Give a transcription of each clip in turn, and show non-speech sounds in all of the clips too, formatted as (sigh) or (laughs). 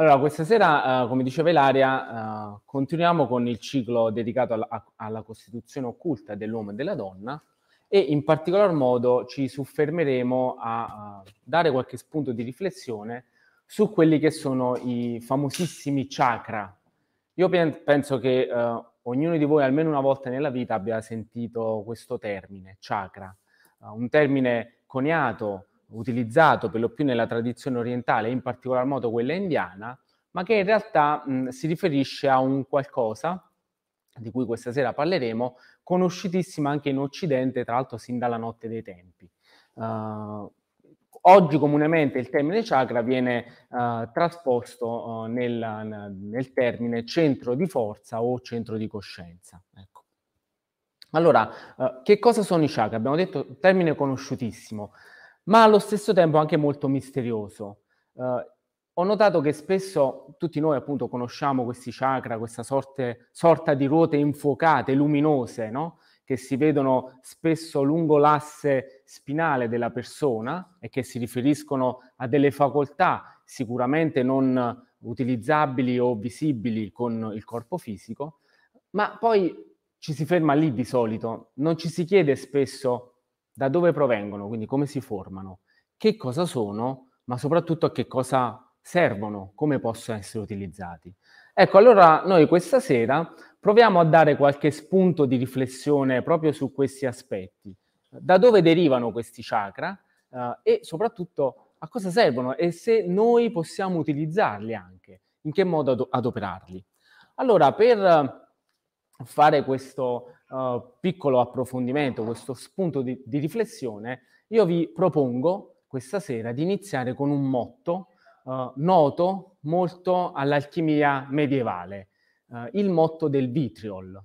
Allora, questa sera, eh, come diceva Ilaria, eh, continuiamo con il ciclo dedicato alla, a, alla costituzione occulta dell'uomo e della donna e in particolar modo ci soffermeremo a, a dare qualche spunto di riflessione su quelli che sono i famosissimi chakra. Io pen- penso che eh, ognuno di voi almeno una volta nella vita abbia sentito questo termine, chakra, eh, un termine coniato utilizzato per lo più nella tradizione orientale, in particolar modo quella indiana, ma che in realtà mh, si riferisce a un qualcosa di cui questa sera parleremo, conosciutissima anche in Occidente, tra l'altro sin dalla notte dei tempi. Uh, oggi comunemente il termine chakra viene uh, trasposto uh, nel, nel, termine centro di forza o centro di coscienza. Ecco. Allora, che cosa sono i chakra? Abbiamo detto termine conosciutissimo ma allo stesso tempo anche molto misterioso. Eh, ho notato che spesso tutti noi appunto conosciamo questi chakra, questa sorte, sorta di ruote infuocate, luminose, no? che si vedono spesso lungo l'asse spinale della persona e che si riferiscono a delle facoltà sicuramente non utilizzabili o visibili con il corpo fisico, ma poi ci si ferma lì di solito, non ci si chiede spesso da dove provengono, quindi come si formano, che cosa sono, ma soprattutto a che cosa servono, come possono essere utilizzati. Ecco, allora noi questa sera proviamo a dare qualche spunto di riflessione proprio su questi aspetti, da dove derivano questi chakra eh, e soprattutto a cosa servono e se noi possiamo utilizzarli anche, in che modo ad- adoperarli. Allora, per fare questo, eh, piccolo approfondimento, questo spunto di, di, riflessione, io vi propongo questa sera di iniziare con un motto uh, noto molto all'alchimia medievale, uh, il motto del vitriol.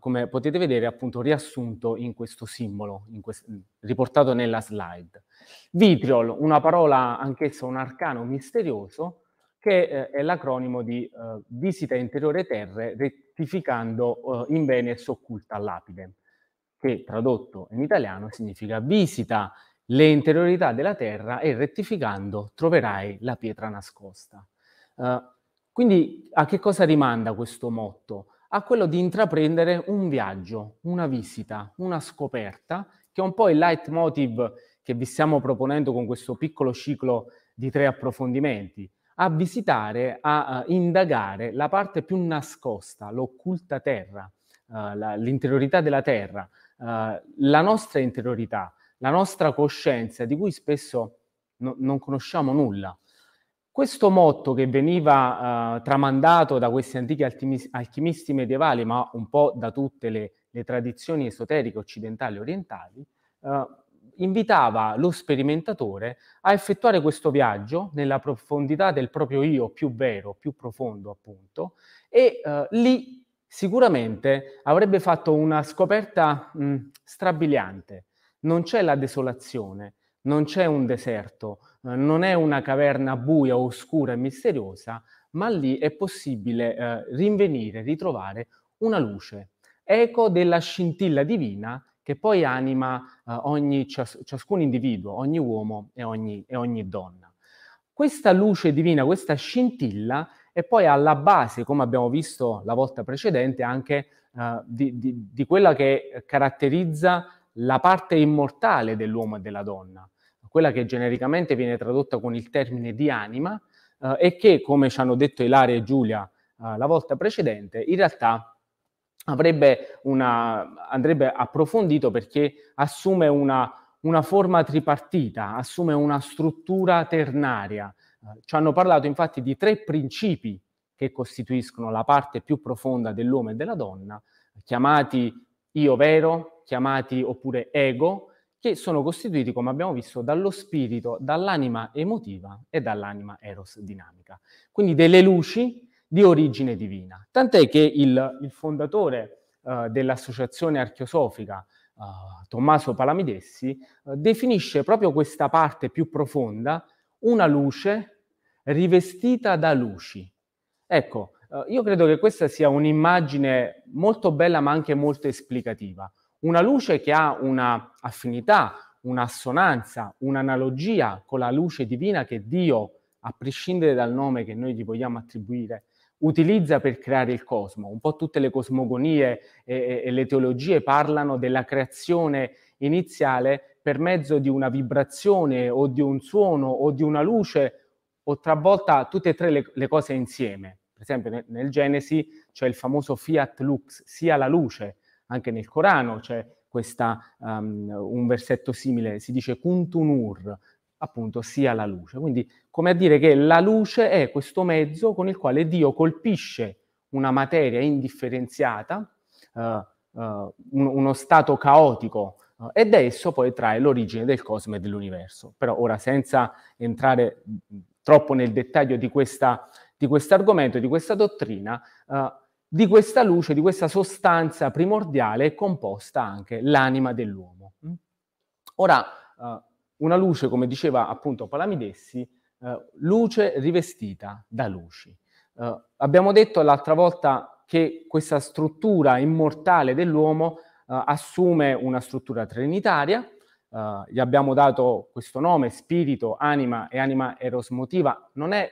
come potete vedere, appunto riassunto in questo simbolo, in quest- riportato nella slide. Vitriol, una parola anch'essa un arcano misterioso, che eh, è l'acronimo di eh, Visita Interiore Terre, re- certificando eh, in Veneto occulta lapide, che tradotto in italiano significa visita le interiorità della terra e rettificando troverai la pietra nascosta. Eh, quindi a che cosa rimanda questo motto? A quello di intraprendere un viaggio, una visita, una scoperta, che è un po' il leitmotiv che vi stiamo proponendo con questo piccolo ciclo di tre approfondimenti a visitare, a uh, indagare la parte più nascosta, l'occulta terra, uh, la, l'interiorità della terra, uh, la nostra interiorità, la nostra coscienza di cui spesso no, non conosciamo nulla. Questo motto che veniva eh, tramandato da questi antichi alchimisti, alchimisti medievali, ma un po' da tutte le, le tradizioni esoteriche occidentali e orientali, invitava lo sperimentatore a effettuare questo viaggio nella profondità del proprio io più vero, più profondo appunto, e eh, lì sicuramente avrebbe fatto una scoperta mh, mm, strabiliante. Non c'è la desolazione, non c'è un deserto, eh, non è una caverna buia, oscura e misteriosa, ma lì è possibile eh, rinvenire, ritrovare una luce, eco della scintilla divina che poi anima eh, ogni, cias- ciascun individuo, ogni uomo e ogni, e ogni donna. Questa luce divina, questa scintilla è poi alla base, come abbiamo visto la volta precedente, anche eh, di, di, di quella che caratterizza la parte immortale dell'uomo e della donna, quella che genericamente viene tradotta con il termine di anima eh, e che, come ci hanno detto Ilaria e Giulia eh, la volta precedente, in realtà avrebbe una, andrebbe approfondito perché assume una, una, forma tripartita, assume una struttura ternaria. Eh, ci hanno parlato infatti di tre principi che costituiscono la parte più profonda dell'uomo e della donna, chiamati io vero, chiamati oppure ego, che sono costituiti, come abbiamo visto, dallo spirito, dall'anima emotiva e dall'anima eros dinamica. Quindi delle luci di origine divina. Tant'è che il, il fondatore eh, dell'associazione archeosofica, eh, Tommaso Palamidessi, eh, definisce proprio questa parte più profonda una luce rivestita da luci. Ecco, eh, io credo che questa sia un'immagine molto bella ma anche molto esplicativa. Una luce che ha una affinità, un'assonanza, un'analogia con la luce divina che Dio, a prescindere dal nome che noi gli vogliamo attribuire, utilizza per creare il cosmo. Un po' tutte le cosmogonie e, e le teologie parlano della creazione iniziale per mezzo di una vibrazione o di un suono o di una luce o travolta tutte e tre le, le cose insieme. Per esempio nel, nel Genesi c'è il famoso fiat lux, sia la luce, anche nel Corano c'è questa, um, un versetto simile, si dice kuntunur, appunto sia la luce. Quindi come a dire che la luce è questo mezzo con il quale Dio colpisce una materia indifferenziata, eh, eh, uno stato caotico eh, e da esso poi trae l'origine del cosmo e dell'universo. Però ora senza entrare mm, troppo nel dettaglio di, di questo argomento, di questa dottrina, eh, di questa luce, di questa sostanza primordiale è composta anche l'anima dell'uomo. Mm? Ora, eh, una luce, come diceva appunto Palamidessi, eh, luce rivestita da luci. Eh, abbiamo detto l'altra volta che questa struttura immortale dell'uomo eh, assume una struttura trinitaria, eh, gli abbiamo dato questo nome, spirito, anima e anima erosmotiva, non è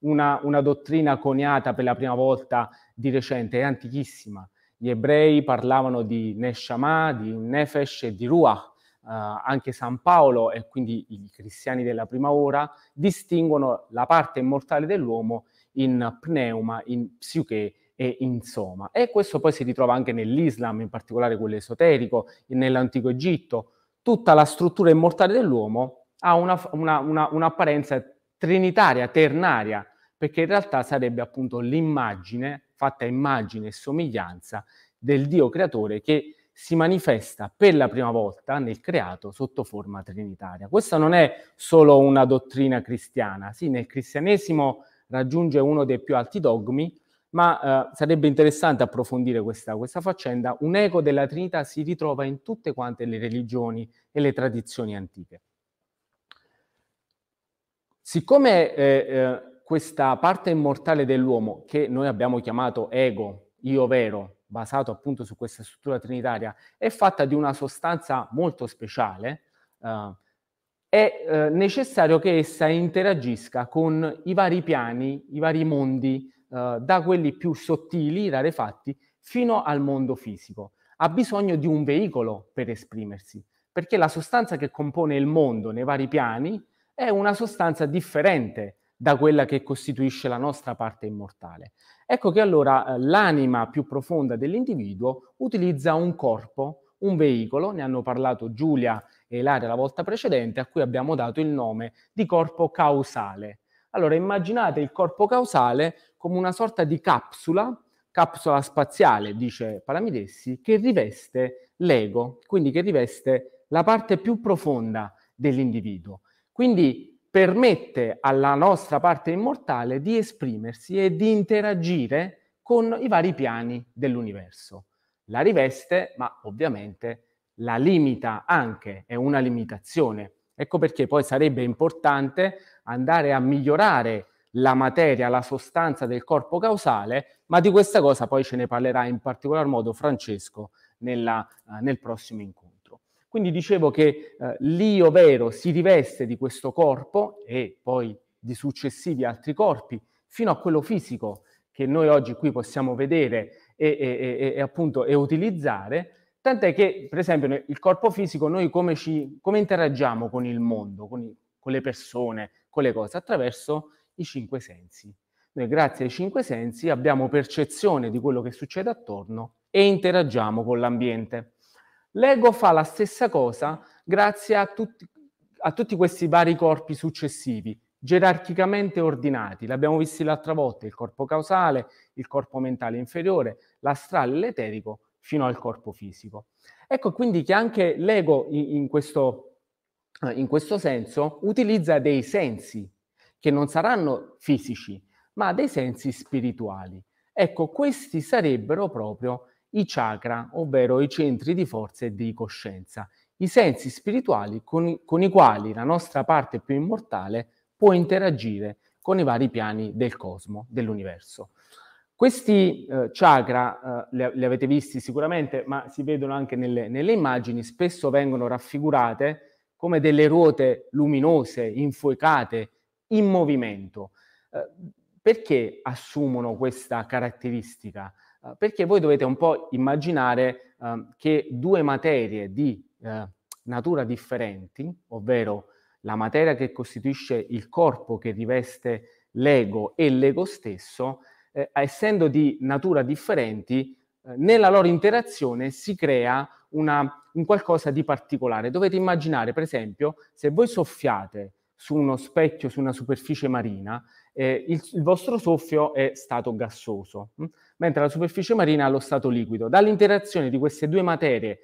una, una dottrina coniata per la prima volta di recente, è antichissima. Gli ebrei parlavano di Neshama, di Nefesh e di Ruach, eh, anche San Paolo e quindi i cristiani della prima ora distinguono la parte immortale dell'uomo in pneuma, in psiche e in soma. E questo poi si ritrova anche nell'Islam, in particolare quello esoterico, nell'antico Egitto. Tutta la struttura immortale dell'uomo ha una, una, una, un'apparenza trinitaria, ternaria, perché in realtà sarebbe appunto l'immagine, fatta immagine e somiglianza del Dio creatore che si manifesta per la prima volta nel creato sotto forma trinitaria. Questa non è solo una dottrina cristiana, sì, nel cristianesimo raggiunge uno dei più alti dogmi, ma eh, sarebbe interessante approfondire questa, questa faccenda. Un eco della Trinità si ritrova in tutte quante le religioni e le tradizioni antiche. Siccome eh, eh, questa parte immortale dell'uomo, che noi abbiamo chiamato ego, io vero, basato appunto su questa struttura trinitaria, è fatta di una sostanza molto speciale, eh, è eh, necessario che essa interagisca con i vari piani, i vari mondi, eh, da quelli più sottili, rarefatti, fino al mondo fisico. Ha bisogno di un veicolo per esprimersi, perché la sostanza che compone il mondo nei vari piani è una sostanza differente da quella che costituisce la nostra parte immortale. Ecco che allora eh, l'anima più profonda dell'individuo utilizza un corpo, un veicolo, ne hanno parlato Giulia e Ilaria la volta precedente, a cui abbiamo dato il nome di corpo causale. Allora immaginate il corpo causale come una sorta di capsula, capsula spaziale, dice Palamidessi, che riveste l'ego, quindi che riveste la parte più profonda dell'individuo. Quindi permette alla nostra parte immortale di esprimersi e di interagire con i vari piani dell'universo. La riveste, ma ovviamente la limita anche, è una limitazione. Ecco perché poi sarebbe importante andare a migliorare la materia, la sostanza del corpo causale, ma di questa cosa poi ce ne parlerà in particolar modo Francesco nella, uh, nel prossimo incontro. Quindi dicevo che eh, l'io vero si riveste di questo corpo e poi di successivi altri corpi fino a quello fisico che noi oggi qui possiamo vedere e, e, e, appunto, e utilizzare, tant'è che per esempio il corpo fisico noi come, ci, come interagiamo con il mondo, con, i, con le persone, con le cose, attraverso i cinque sensi. Noi grazie ai cinque sensi abbiamo percezione di quello che succede attorno e interagiamo con l'ambiente. L'ego fa la stessa cosa grazie a tutti, a tutti questi vari corpi successivi, gerarchicamente ordinati. L'abbiamo visto l'altra volta, il corpo causale, il corpo mentale inferiore, l'astrale, l'eterico, fino al corpo fisico. Ecco quindi che anche l'ego in questo, eh, in questo senso utilizza dei sensi che non saranno fisici, ma dei sensi spirituali. Ecco, questi sarebbero proprio i chakra, ovvero i centri di forza e di coscienza, i sensi spirituali con, con i quali la nostra parte più immortale può interagire con i vari piani del cosmo, dell'universo. Questi eh, chakra eh, li avete visti sicuramente, ma si vedono anche nelle, nelle, immagini, spesso vengono raffigurate come delle ruote luminose, infuocate, in movimento. Eh, perché assumono questa caratteristica? Eh, perché voi dovete un po' immaginare eh, che due materie di eh, natura differenti, ovvero la materia che costituisce il corpo che riveste l'ego e l'ego stesso, eh, essendo di natura differenti, eh, nella loro interazione si crea una, un qualcosa di particolare. Dovete immaginare, per esempio, se voi soffiate su uno specchio, su una superficie marina, eh, il, il, vostro soffio è stato gassoso. Hm? mentre la superficie marina ha lo stato liquido. Dall'interazione di queste due materie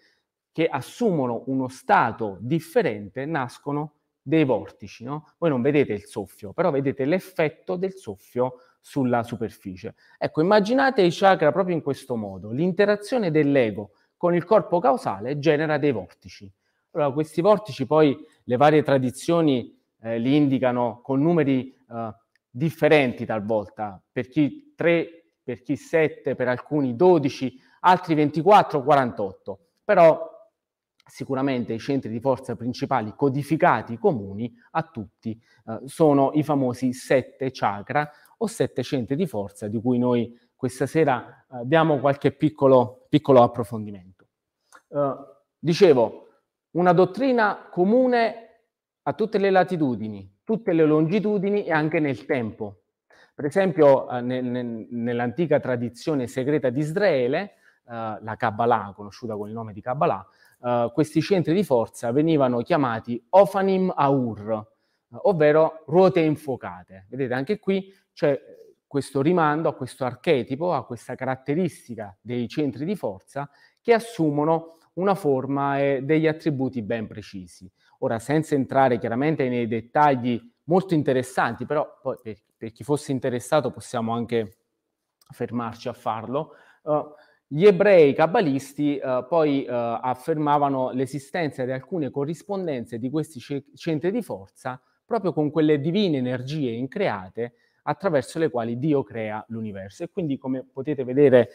che assumono uno stato differente nascono dei vortici. No? Voi non vedete il soffio, però vedete l'effetto del soffio sulla superficie. Ecco, immaginate i chakra proprio in questo modo. L'interazione dell'ego con il corpo causale genera dei vortici. Allora, questi vortici poi le varie tradizioni eh, li indicano con numeri eh, differenti talvolta, per chi 3 per chi 7, per alcuni 12, altri 24, 48. Però sicuramente i centri di forza principali codificati comuni a tutti eh, sono i famosi 7 chakra o 7 centri di forza di cui noi questa sera eh, diamo qualche piccolo, piccolo approfondimento. Eh, dicevo, una dottrina comune a tutte le latitudini, tutte le longitudini e anche nel tempo, per esempio, eh, nel, nel, nell'antica tradizione segreta di Israele, eh, la Kabbalah, conosciuta con il nome di Kabbalah, eh, questi centri di forza venivano chiamati Ofanim Aur, eh, ovvero ruote infuocate. Vedete, anche qui c'è questo rimando a questo archetipo, a questa caratteristica dei centri di forza che assumono una forma e degli attributi ben precisi. Ora, senza entrare chiaramente nei dettagli molto interessanti, però poi per per chi fosse interessato possiamo anche fermarci a farlo, uh, gli ebrei cabalisti uh, poi uh, affermavano l'esistenza di alcune corrispondenze di questi ce- centri di forza proprio con quelle divine energie increate attraverso le quali Dio crea l'universo. E quindi, come potete vedere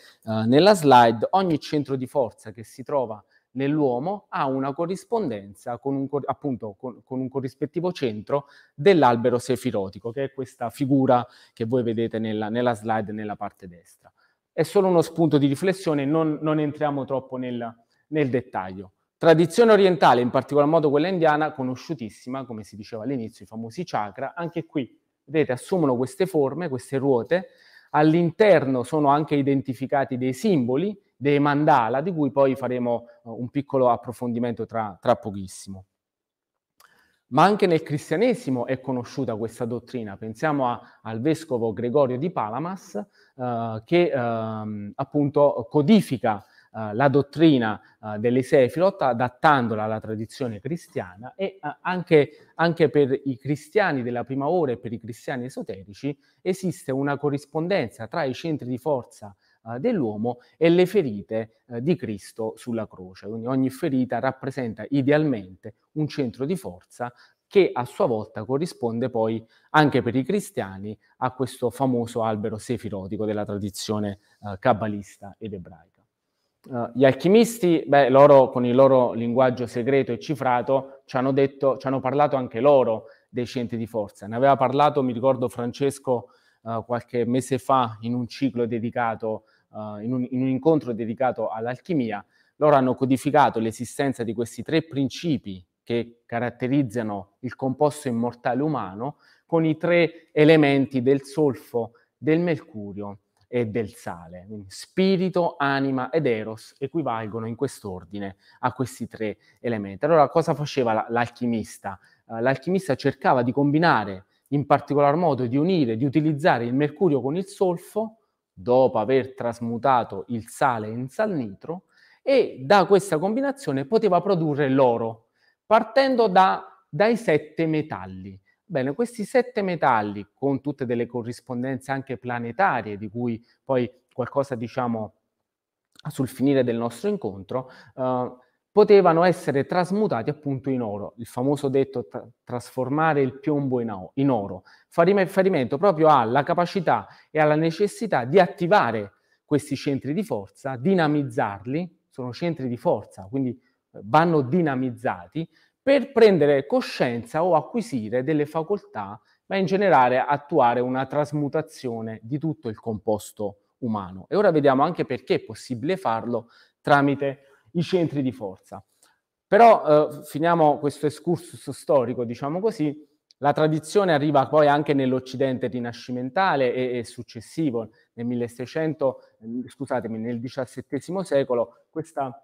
nella slide, ogni centro di forza che si trova uh, nell'uomo ha una corrispondenza con un, appunto, con, con un corrispettivo centro dell'albero sefirotico, che è questa figura che voi vedete nella, nella slide nella parte destra. È solo uno spunto di riflessione, non, non entriamo troppo nel, nel dettaglio. Tradizione orientale, in particolar modo quella indiana, conosciutissima, come si diceva all'inizio, i famosi chakra, anche qui, vedete, assumono queste forme, queste ruote, all'interno sono anche identificati dei simboli, dei mandala, di cui poi faremo eh, un piccolo approfondimento tra, tra pochissimo. Ma anche nel cristianesimo è conosciuta questa dottrina. Pensiamo a, al vescovo Gregorio di Palamas, eh, che eh, appunto codifica eh, la dottrina eh, delle Sefirot adattandola alla tradizione cristiana e eh, anche, anche, per i cristiani della prima ora e per i cristiani esoterici esiste una corrispondenza tra i centri di forza eh, dell'uomo e le ferite eh, di Cristo sulla croce. Quindi ogni ferita rappresenta idealmente un centro di forza che a sua volta corrisponde poi anche per i cristiani a questo famoso albero sefirotico della tradizione eh, cabbalista ed ebraica. Uh, gli alchimisti, beh, loro con il loro linguaggio segreto e cifrato, ci hanno, detto, ci hanno parlato anche loro dei centri di forza. Ne aveva parlato, mi ricordo, Francesco eh, qualche mese fa in un ciclo dedicato eh, in, un, in un incontro dedicato all'alchimia, loro hanno codificato l'esistenza di questi tre principi che caratterizzano il composto immortale umano con i tre elementi del solfo, del mercurio e del sale. Quindi spirito, anima ed eros equivalgono in quest'ordine a questi tre elementi. Allora cosa faceva l'alchimista? Eh, l'alchimista cercava di combinare in particolar modo di unire, di utilizzare il mercurio con il solfo dopo aver trasmutato il sale in salnitro e da questa combinazione poteva produrre l'oro, partendo da, dai sette metalli. Bene, questi sette metalli, con tutte delle corrispondenze anche planetarie, di cui poi qualcosa diciamo sul finire del nostro incontro, eh, potevano essere trasmutati appunto in oro, il famoso detto tra- trasformare il piombo in, o- in oro, fa riferimento proprio alla capacità e alla necessità di attivare questi centri di forza, dinamizzarli, sono centri di forza, quindi eh, vanno dinamizzati per prendere coscienza o acquisire delle facoltà, ma in generale attuare una trasmutazione di tutto il composto umano. E ora vediamo anche perché è possibile farlo tramite i centri di forza. Però eh, finiamo questo excursus storico, diciamo così, la tradizione arriva poi anche nell'Occidente rinascimentale e, e successivo, nel 1600, mm, scusatemi, nel XVII secolo, questa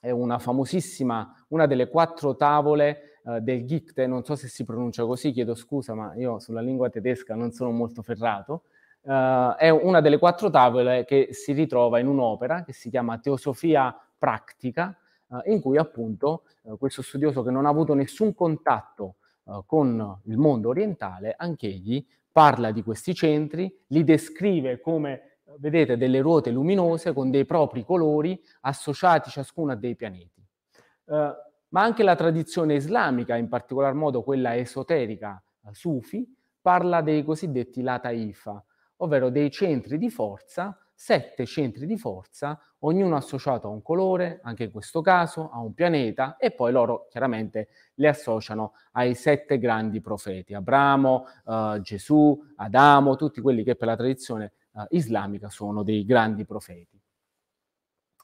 è una famosissima, una delle quattro tavole eh, del Gichte, non so se si pronuncia così, chiedo scusa, ma io sulla lingua tedesca non sono molto ferrato, eh, è una delle quattro tavole che si ritrova in un'opera che si chiama Teosofia pratica eh, in cui appunto eh, questo studioso che non ha avuto nessun contatto eh, con il mondo orientale, anch'egli parla di questi centri, li descrive come, eh, vedete, delle ruote luminose con dei propri colori associati ciascuno a dei pianeti. Eh, ma anche la tradizione islamica, in particolar modo quella esoterica eh, sufi, parla dei cosiddetti lataifa, ovvero dei centri di forza sette centri di forza, ognuno associato a un colore, anche in questo caso, a un pianeta, e poi loro chiaramente le associano ai sette grandi profeti, Abramo, eh, Gesù, Adamo, tutti quelli che per la tradizione eh, islamica sono dei grandi profeti.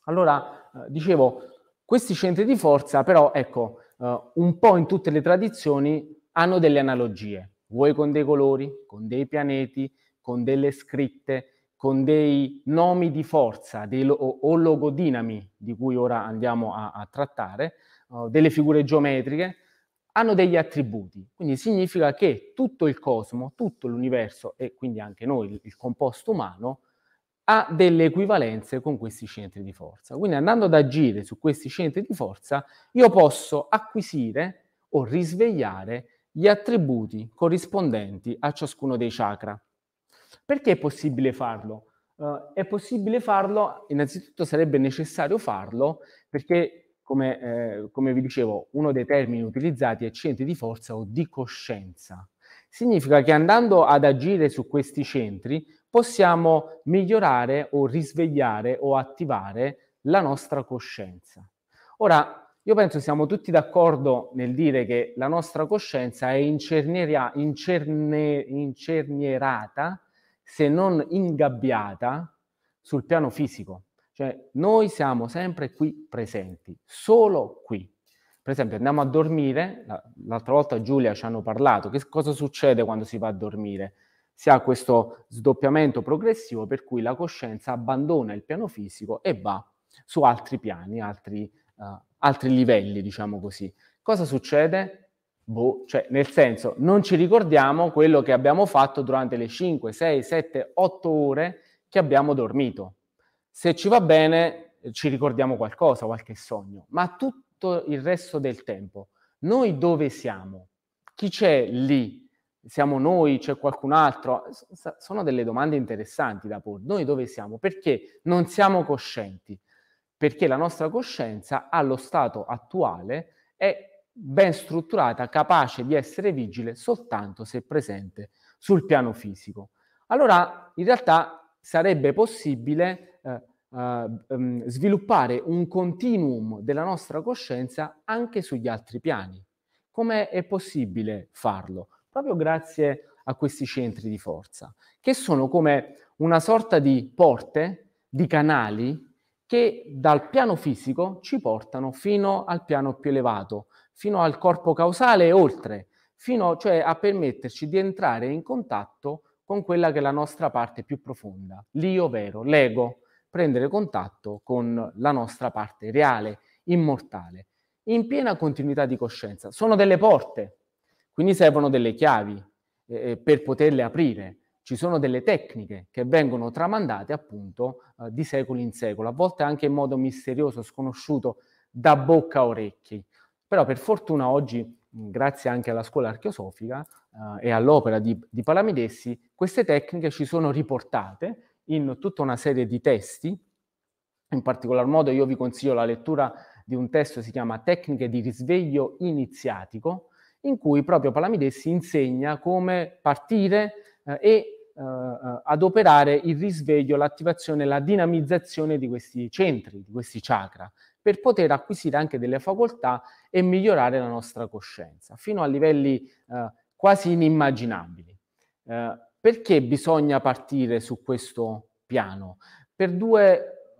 Allora, eh, dicevo, questi centri di forza però, ecco, eh, un po' in tutte le tradizioni hanno delle analogie, vuoi con dei colori, con dei pianeti, con delle scritte, con dei nomi di forza dei lo- o logodinami, di cui ora andiamo a, a trattare, uh, delle figure geometriche, hanno degli attributi. Quindi significa che tutto il cosmo, tutto l'universo e quindi anche noi, il, il composto umano, ha delle equivalenze con questi centri di forza. Quindi andando ad agire su questi centri di forza, io posso acquisire o risvegliare gli attributi corrispondenti a ciascuno dei chakra. Perché è possibile farlo? Uh, è possibile farlo, innanzitutto sarebbe necessario farlo perché, come, eh, come vi dicevo, uno dei termini utilizzati è centri di forza o di coscienza. Significa che andando ad agire su questi centri possiamo migliorare o risvegliare o attivare la nostra coscienza. Ora, io penso siamo tutti d'accordo nel dire che la nostra coscienza è incerniera, incerni, incernierata se non ingabbiata sul piano fisico. Cioè noi siamo sempre qui presenti, solo qui. Per esempio andiamo a dormire, l'altra volta Giulia ci hanno parlato, che cosa succede quando si va a dormire? si ha questo sdoppiamento progressivo per cui la coscienza abbandona il piano fisico e va su altri piani, altri, uh, altri livelli, diciamo così. Cosa succede? Boh, cioè, nel senso, non ci ricordiamo quello che abbiamo fatto durante le 5, 6, 7, 8 ore che abbiamo dormito. Se ci va bene, ci ricordiamo qualcosa, qualche sogno, ma tutto il resto del tempo, noi dove siamo? Chi c'è lì? Siamo noi? C'è qualcun altro? sono delle domande interessanti da porre. Noi dove siamo? Perché non siamo coscienti? Perché la nostra coscienza allo stato attuale è ben strutturata, capace di essere vigile soltanto se presente sul piano fisico. Allora, in realtà sarebbe possibile eh, eh, mm, sviluppare un continuum della nostra coscienza anche sugli altri piani. Come è possibile farlo? Proprio grazie a questi centri di forza, che sono come una sorta di porte, di canali, che dal piano fisico ci portano fino al piano più elevato, fino al corpo causale e oltre, fino cioè a permetterci di entrare in contatto con quella che è la nostra parte più profonda, l'io vero, l'ego, prendere contatto con la nostra parte reale, immortale, in piena continuità di coscienza. Sono delle porte, quindi servono delle chiavi eh, eh per poterle aprire. Ci sono delle tecniche che vengono tramandate appunto eh, di secolo in secolo, a volte anche in modo misterioso, sconosciuto, da bocca a orecchi. Però per fortuna oggi, grazie anche alla scuola archeosofica eh, e all'opera di, di Palamidessi, queste tecniche ci sono riportate in tutta una serie di testi, in particolar modo io vi consiglio la lettura di un testo che si chiama Tecniche di risveglio iniziatico, in cui proprio Palamidessi insegna come partire eh, e eh, eh, adoperare il risveglio, l'attivazione, la dinamizzazione di questi centri, di questi chakra per poter acquisire anche delle facoltà e migliorare la nostra coscienza, fino a livelli eh, quasi inimmaginabili. Eh, perché bisogna partire su questo piano? Per due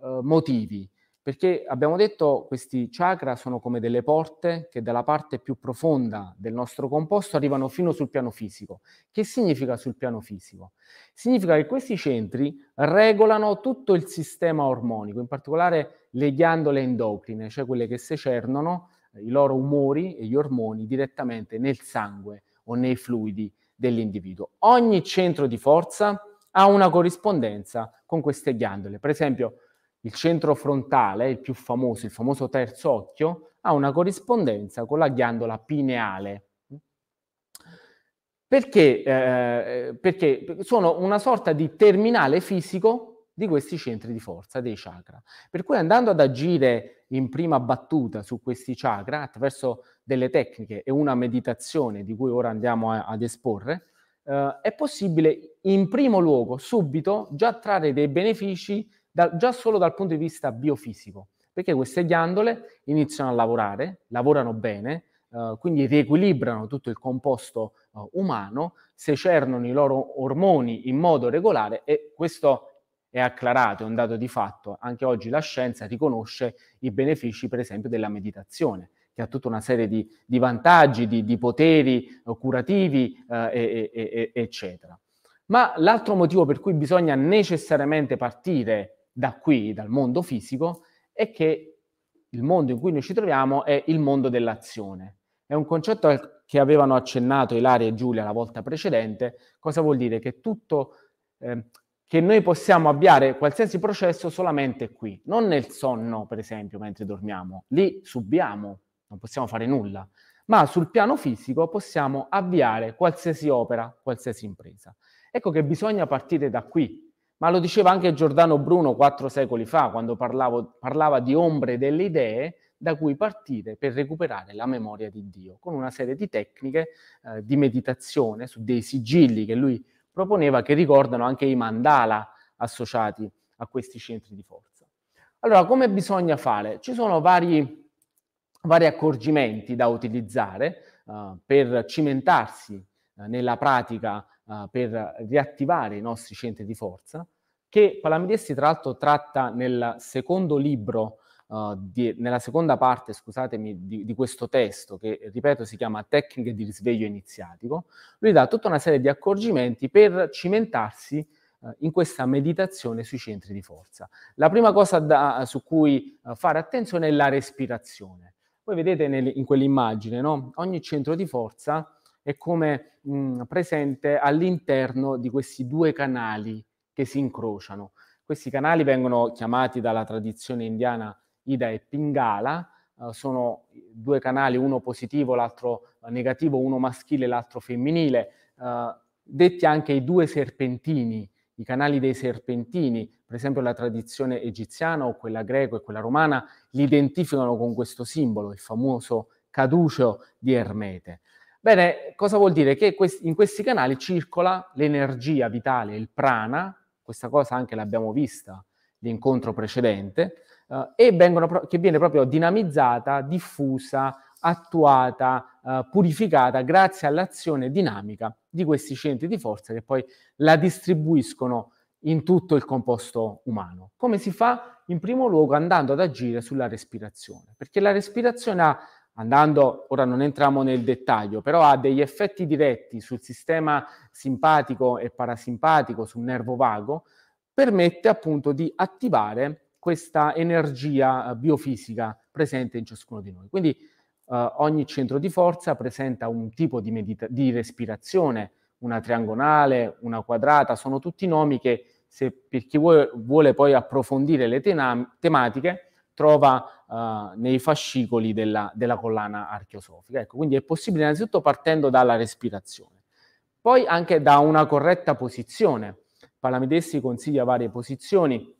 eh, motivi. Perché abbiamo detto questi chakra sono come delle porte che dalla parte più profonda del nostro composto arrivano fino sul piano fisico. Che significa sul piano fisico? Significa che questi centri regolano tutto il sistema ormonico, in particolare le ghiandole endocrine, cioè quelle che secernono eh, i loro umori e gli ormoni direttamente nel sangue o nei fluidi dell'individuo. Ogni centro di forza ha una corrispondenza con queste ghiandole. Per esempio, il centro frontale, il più famoso, il famoso terzo occhio, ha una corrispondenza con la ghiandola pineale. Perché? Eh, perché sono una sorta di terminale fisico di questi centri di forza, dei chakra. Per cui andando ad agire in prima battuta su questi chakra attraverso delle tecniche e una meditazione di cui ora andiamo a, ad esporre, eh, è possibile in primo luogo, subito, già trarre dei benefici da, già solo dal punto di vista biofisico, perché queste ghiandole iniziano a lavorare, lavorano bene, eh, quindi riequilibrano tutto il composto eh, umano, secernono i loro ormoni in modo regolare e questo è acclarato, è un dato di fatto. Anche oggi la scienza riconosce i benefici, per esempio, della meditazione che ha tutta una serie di, di vantaggi, di, di poteri eh, curativi, eh, e, e, eccetera. Ma l'altro motivo per cui bisogna necessariamente partire da qui, dal mondo fisico, è che il mondo in cui noi ci troviamo è il mondo dell'azione. È un concetto che avevano accennato Ilaria e Giulia la volta precedente. Cosa vuol dire? Che tutto, eh, che noi possiamo avviare qualsiasi processo solamente qui, non nel sonno, per esempio, mentre dormiamo. Lì subiamo, non possiamo fare nulla. Ma sul piano fisico possiamo avviare qualsiasi opera, qualsiasi impresa. Ecco che bisogna partire da qui, ma lo diceva anche Giordano Bruno quattro secoli fa, quando parlavo, parlava di ombre delle idee da cui partire per recuperare la memoria di Dio, con una serie di tecniche eh, di meditazione su dei sigilli che lui proponeva che ricordano anche i mandala associati a questi centri di forza. Allora, come bisogna fare? Ci sono vari, vari accorgimenti da utilizzare eh, per cimentarsi eh, nella pratica eh, per riattivare i nostri centri di forza, che Palamidessi tra l'altro tratta nel secondo libro, uh, di, nella seconda parte, scusatemi, di, di, questo testo, che ripeto si chiama Tecniche di risveglio iniziatico, lui dà tutta una serie di accorgimenti per cimentarsi uh, in questa meditazione sui centri di forza. La prima cosa da, su cui uh, fare attenzione è la respirazione. Voi vedete nel, in quell'immagine, no? ogni centro di forza e come mh, mm, presente all'interno di questi due canali che si incrociano. Questi canali vengono chiamati dalla tradizione indiana Ida e Pingala, eh, sono due canali, uno positivo, l'altro negativo, uno maschile, l'altro femminile, eh, detti anche i due serpentini, i canali dei serpentini, per esempio la tradizione egiziana o quella greca e quella romana, li identificano con questo simbolo, il famoso caduceo di Ermete. Bene, cosa vuol dire? Che in questi canali circola l'energia vitale, il prana, questa cosa anche l'abbiamo vista l'incontro precedente, eh, e vengono, che viene proprio dinamizzata, diffusa, attuata, eh, purificata grazie all'azione dinamica di questi centri di forza che poi la distribuiscono in tutto il composto umano. Come si fa? In primo luogo andando ad agire sulla respirazione, perché la respirazione ha andando, ora non entriamo nel dettaglio, però ha degli effetti diretti sul sistema simpatico e parasimpatico, sul nervo vago, permette appunto di attivare questa energia eh, biofisica presente in ciascuno di noi. Quindi eh, ogni centro di forza presenta un tipo di, medita- di respirazione, una triangolare, una quadrata, sono tutti nomi che se per chi vuole, vuole poi approfondire le tena- tematiche trova uh, nei fascicoli della, della collana archeosofica. Ecco, quindi è possibile innanzitutto partendo dalla respirazione, poi anche da una corretta posizione. Palamidessi consiglia varie posizioni,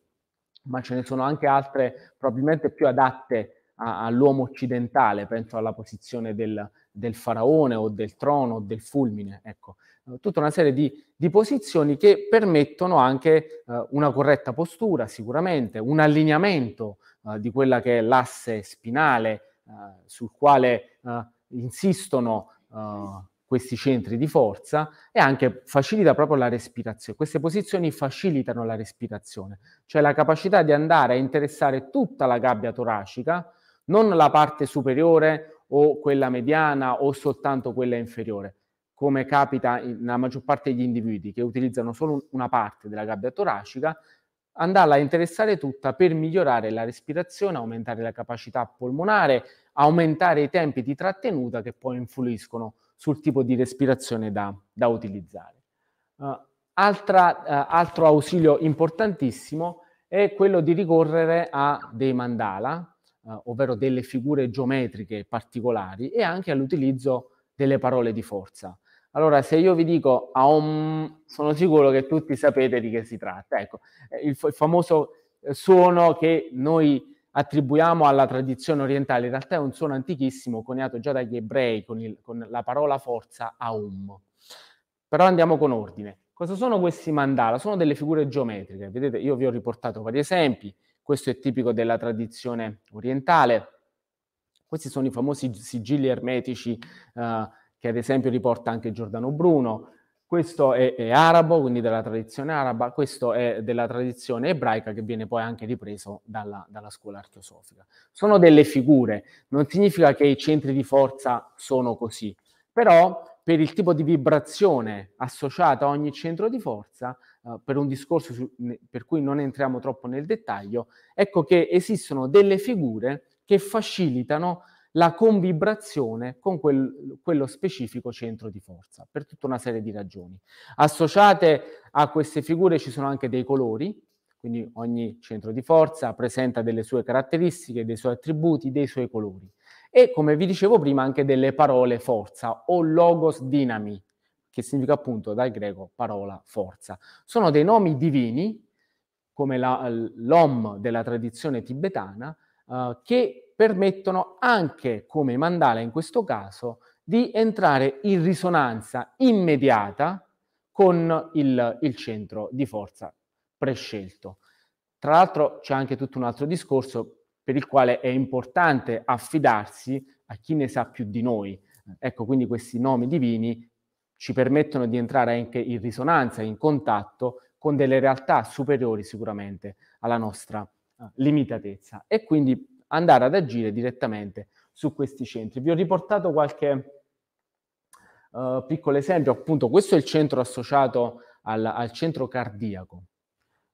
ma ce ne sono anche altre probabilmente più adatte a, all'uomo occidentale, penso alla posizione del, del, faraone o del trono o del fulmine, ecco, eh, tutta una serie di, di posizioni che permettono anche eh, una corretta postura, sicuramente, un allineamento eh, di quella che è l'asse spinale uh, sul quale eh, insistono questi centri di forza e anche facilita proprio la respirazione. Queste posizioni facilitano la respirazione, cioè la capacità di andare a interessare tutta la gabbia toracica, non la parte superiore o quella mediana o soltanto quella inferiore, come capita nella maggior parte degli individui che utilizzano solo una parte della gabbia toracica andarla a interessare tutta per migliorare la respirazione, aumentare la capacità polmonare, aumentare i tempi di trattenuta che poi influiscono sul tipo di respirazione da, da utilizzare. Uh, altra, uh, altro ausilio importantissimo è quello di ricorrere a dei mandala, uh, ovvero delle figure geometriche particolari e anche all'utilizzo delle parole di forza. Allora, se io vi dico Aum, sono sicuro che tutti sapete di che si tratta. Ecco, eh, il, il famoso eh, suono che noi attribuiamo alla tradizione orientale, in realtà è un suono antichissimo coniato già dagli ebrei con, il, con la parola forza Aum. Però andiamo con ordine. Cosa sono questi mandala? Sono delle figure geometriche. Vedete, io vi ho riportato vari esempi. Questo è tipico della tradizione orientale. Questi sono i famosi sigilli ermetici eh, che ad esempio riporta anche Giordano Bruno. Questo è, è, arabo, quindi della tradizione araba, questo è della tradizione ebraica che viene poi anche ripreso dalla, dalla scuola archeosofica. Sono delle figure, non significa che i centri di forza sono così, però per il tipo di vibrazione associata a ogni centro di forza, eh, per un discorso su, per cui non entriamo troppo nel dettaglio, ecco che esistono delle figure che facilitano la convibrazione con quel, quello specifico centro di forza, per tutta una serie di ragioni. Associate a queste figure ci sono anche dei colori, quindi ogni centro di forza presenta delle sue caratteristiche, dei suoi attributi, dei suoi colori. E come vi dicevo prima anche delle parole forza o logos dinami, che significa appunto dal greco parola forza. Sono dei nomi divini, come la, l'om della tradizione tibetana, eh, che permettono anche, come mandala in questo caso, di entrare in risonanza immediata con il, il centro di forza prescelto. Tra l'altro c'è anche tutto un altro discorso per il quale è importante affidarsi a chi ne sa più di noi. Ecco, quindi questi nomi divini ci permettono di entrare anche in risonanza, in contatto con delle realtà superiori sicuramente alla nostra limitatezza e quindi andare ad agire direttamente su questi centri. Vi ho riportato qualche uh, piccolo esempio, appunto questo è il centro associato al, al centro cardiaco,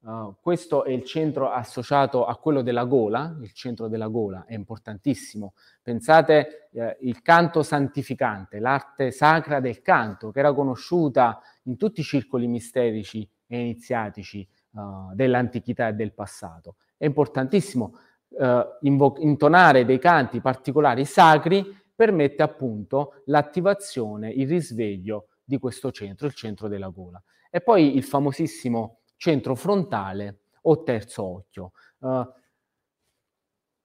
uh, questo è il centro associato a quello della gola, il centro della gola è importantissimo. Pensate eh, il canto santificante, l'arte sacra del canto che era conosciuta in tutti i circoli misterici e iniziatici uh, dell'antichità e del passato è importantissimo. Eh, invo- intonare dei canti particolari sacri permette appunto l'attivazione, il risveglio di questo centro, il centro della gola. E poi il famosissimo centro frontale o terzo occhio. Eh,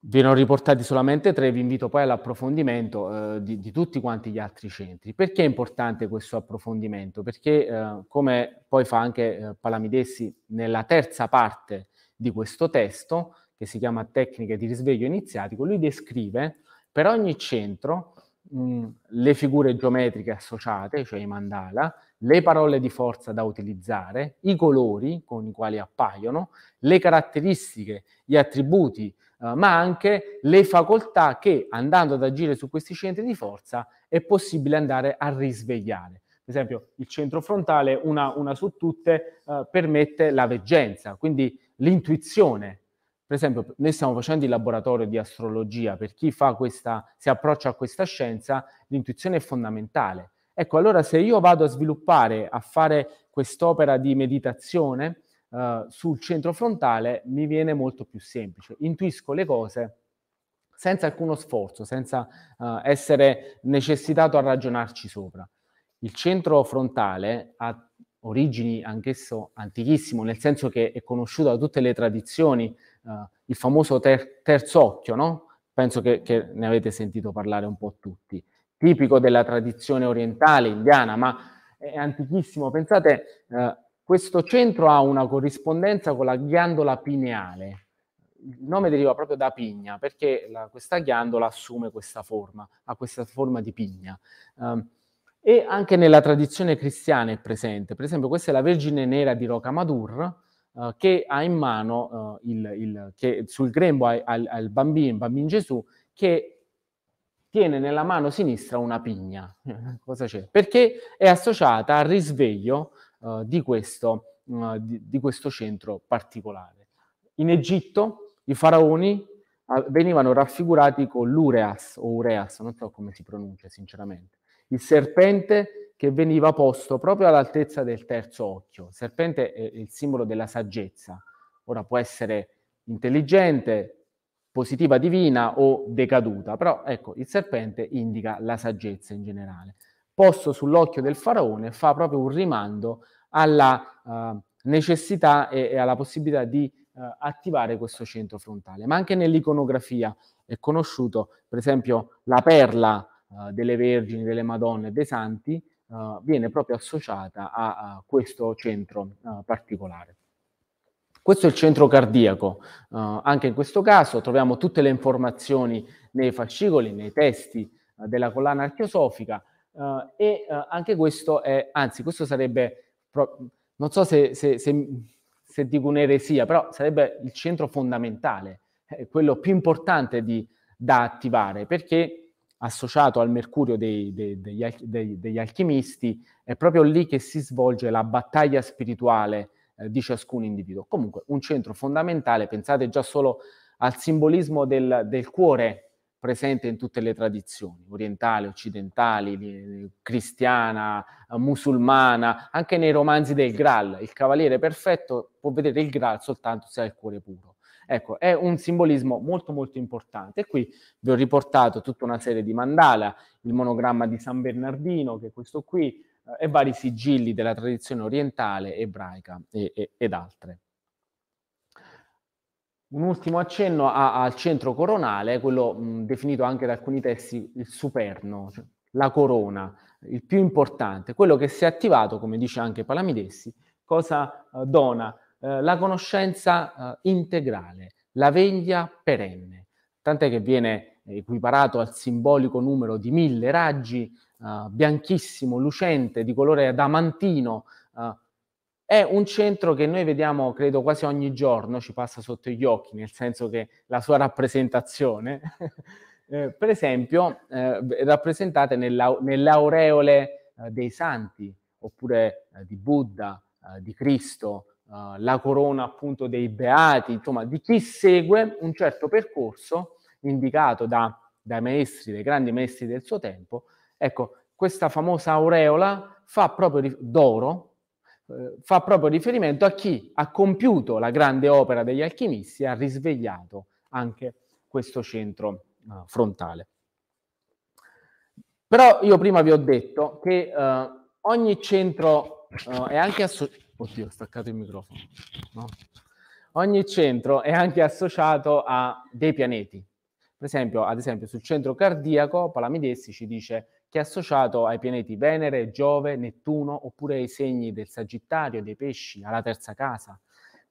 vi ne ho riportati solamente tre, vi invito poi all'approfondimento eh, di, di, tutti quanti gli altri centri. Perché è importante questo approfondimento? Perché, eh, come poi fa anche eh, Palamidessi nella terza parte di questo testo, che si chiama Tecniche di risveglio iniziatico, lui descrive per ogni centro mh, le figure geometriche associate, cioè i mandala, le parole di forza da utilizzare, i colori con i quali appaiono, le caratteristiche, gli attributi, eh, ma anche le facoltà che andando ad agire su questi centri di forza è possibile andare a risvegliare. Ad esempio il centro frontale, una, una su tutte, eh, permette la veggenza, quindi l'intuizione. Per esempio, noi stiamo facendo il laboratorio di astrologia, per chi fa questa, si approccia a questa scienza, l'intuizione è fondamentale. Ecco, allora se io vado a sviluppare, a fare quest'opera di meditazione eh, sul centro frontale, mi viene molto più semplice. Intuisco le cose senza alcuno sforzo, senza eh, essere necessitato a ragionarci sopra. Il centro frontale ha origini anch'esso antichissimo, nel senso che è conosciuto da tutte le tradizioni, eh, il famoso ter- terzo occhio, no? penso che, che, ne avete sentito parlare un po' tutti, tipico della tradizione orientale, indiana, ma è antichissimo. Pensate, eh, questo centro ha una corrispondenza con la ghiandola pineale. Il nome deriva proprio da pigna, perché la, questa ghiandola assume questa forma, ha questa forma di pigna. Eh, e anche nella tradizione cristiana è presente. Per esempio, questa è la Vergine Nera di Rocamadur, eh, che ha in mano eh, il, il, che sul grembo ha, il bambino, bambino Gesù, che tiene nella mano sinistra una pigna. (laughs) Cosa c'è? Perché è associata al risveglio eh, di, questo, mh, mm, di, di questo centro particolare. In Egitto i faraoni eh, venivano raffigurati con l'ureas o ureas, non so come si pronuncia sinceramente il serpente che veniva posto proprio all'altezza del terzo occhio. Il serpente è il simbolo della saggezza. Ora può essere intelligente, positiva divina o decaduta, però ecco, il serpente indica la saggezza in generale. Posto sull'occhio del faraone fa proprio un rimando alla eh, necessità e, e, alla possibilità di eh, attivare questo centro frontale. Ma anche nell'iconografia è conosciuto, per esempio, la perla eh, delle Vergini, delle Madonne, e dei Santi, uh, viene proprio associata a, a questo centro uh, particolare. Questo è il centro cardiaco. anche in questo caso troviamo tutte le informazioni nei fascicoli, nei testi della collana archeosofica e anche questo è, anzi questo sarebbe, pro- non so se, se, se, se dico un'eresia, però sarebbe il centro fondamentale, eh, quello più importante di, da attivare, perché associato al mercurio dei, dei, degli, dei, degli, alchimisti, è proprio lì che si svolge la battaglia spirituale eh, di ciascun individuo. Comunque un centro fondamentale, pensate già solo al simbolismo del, del cuore presente in tutte le tradizioni, orientali, occidentali, cristiana, eh, musulmana, anche nei romanzi del Graal. Il cavaliere perfetto può vedere il Graal soltanto se ha il cuore puro. Ecco, è un simbolismo molto molto importante. Qui vi ho riportato tutta una serie di mandala, il monogramma di San Bernardino, che è questo qui, eh, e vari sigilli della tradizione orientale, ebraica e, e, ed altre. Un ultimo accenno a, al centro coronale, quello mh, definito anche da alcuni testi il superno, cioè la corona, il più importante, quello che si è attivato, come dice anche Palamidessi, cosa eh, dona? Eh, la conoscenza eh, integrale, la veglia perenne, tant'è che viene equiparato al simbolico numero di mille raggi, eh, bianchissimo, lucente, di colore adamantino. Eh. è un centro che noi vediamo, credo, quasi ogni giorno, ci passa sotto gli occhi, nel senso che la sua rappresentazione... (laughs) Eh, per esempio, eh, rappresentata nella, nell'aureole eh, dei santi, oppure di Buddha, di Cristo, eh, la corona appunto dei beati, insomma di chi segue un certo percorso indicato da, dai maestri, dai grandi maestri del suo tempo. Ecco, questa famosa aureola fa proprio d'oro eh, fa proprio riferimento a chi ha compiuto la grande opera degli alchimisti e ha risvegliato anche questo centro eh, frontale. Però io prima vi ho detto che eh, ogni centro eh, è anche associato Oddio, ho staccato il microfono. No? Ogni centro è anche associato a dei pianeti. Per esempio, ad esempio, sul centro cardiaco Palamidessi ci dice che è associato ai pianeti Venere, Giove, Nettuno, oppure ai segni del Sagittario, dei pesci, alla terza casa.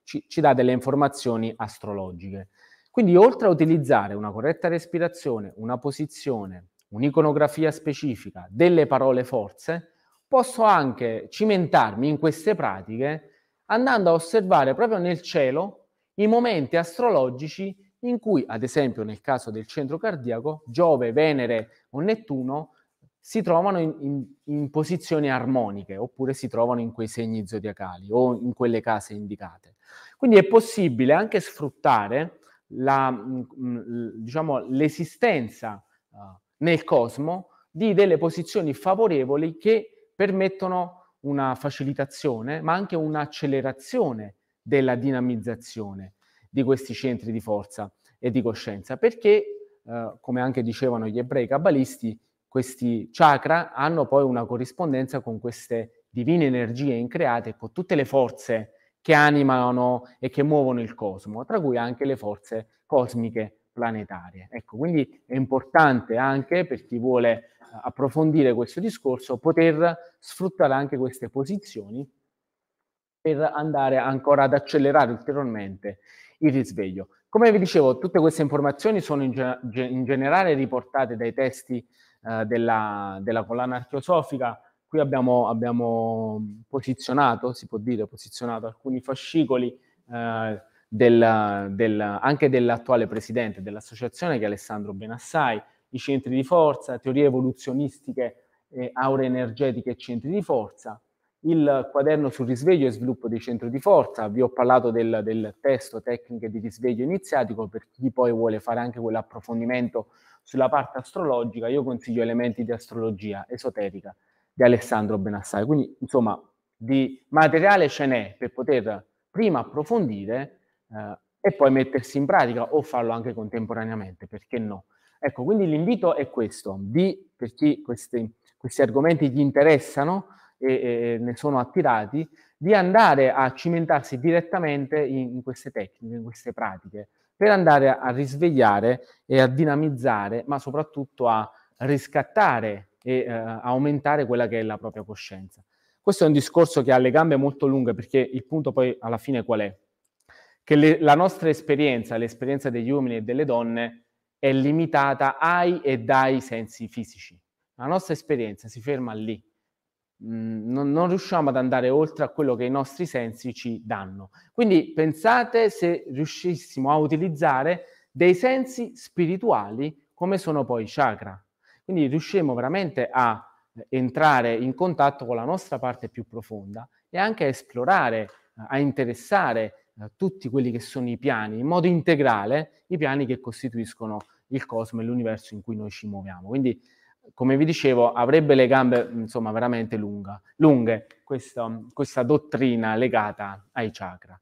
Ci, ci dà delle informazioni astrologiche. Quindi, oltre a utilizzare una corretta respirazione, una posizione, un'iconografia specifica, delle parole forze, posso anche cimentarmi in queste pratiche andando a osservare proprio nel cielo i momenti astrologici in cui, ad esempio nel caso del centro cardiaco, Giove, Venere o Nettuno si trovano in, in, in posizioni armoniche oppure si trovano in quei segni zodiacali o in quelle case indicate. Quindi è possibile anche sfruttare la, mm, mm, diciamo, l'esistenza eh, nel cosmo di delle posizioni favorevoli che permettono una facilitazione, ma anche un'accelerazione della dinamizzazione di questi centri di forza e di coscienza, perché, eh, come anche dicevano gli ebrei cabalisti, questi chakra hanno poi una corrispondenza con queste divine energie increate, con tutte le forze che animano e che muovono il cosmo, tra cui anche le forze cosmiche planetarie. Ecco, quindi è importante anche per chi vuole eh, approfondire questo discorso poter sfruttare anche queste posizioni per andare ancora ad accelerare ulteriormente il risveglio. Come vi dicevo, tutte queste informazioni sono in, ge- in generale riportate dai testi eh, della, della, collana archeosofica. Qui abbiamo, abbiamo, posizionato, si può dire, posizionato alcuni fascicoli eh, del, del, anche dell'attuale presidente dell'associazione che è Alessandro Benassai, i centri di forza, teorie evoluzionistiche, eh, aure energetiche e centri di forza, il quaderno sul risveglio e sviluppo dei centri di forza, vi ho parlato del, del testo tecniche di risveglio iniziatico, per chi poi vuole fare anche quell'approfondimento sulla parte astrologica, io consiglio elementi di astrologia esoterica di Alessandro Benassai, quindi insomma di materiale ce n'è per poter prima approfondire eh, e poi mettersi in pratica o farlo anche contemporaneamente, perché no? Ecco, quindi l'invito è questo, di, per chi questi, questi argomenti gli interessano e, e, ne sono attirati, di andare a cimentarsi direttamente in, in queste tecniche, in queste pratiche, per andare a, risvegliare e a dinamizzare, ma soprattutto a riscattare e eh, aumentare quella che è la propria coscienza. Questo è un discorso che ha le gambe molto lunghe perché il punto poi alla fine qual è? che le, la nostra esperienza, l'esperienza degli uomini e delle donne, è limitata ai e dai sensi fisici. La nostra esperienza si ferma lì. Mm, non, non riusciamo ad andare oltre a quello che i nostri sensi ci danno. Quindi pensate se riuscissimo a utilizzare dei sensi spirituali come sono poi i chakra. Quindi riusciamo veramente a entrare in contatto con la nostra parte più profonda e anche a esplorare, a interessare eh, tutti quelli che sono i piani, in modo integrale, i piani che costituiscono il cosmo e l'universo in cui noi ci muoviamo. Quindi, come vi dicevo, avrebbe le gambe, insomma, veramente lunga, lunghe questa, questa dottrina legata ai chakra.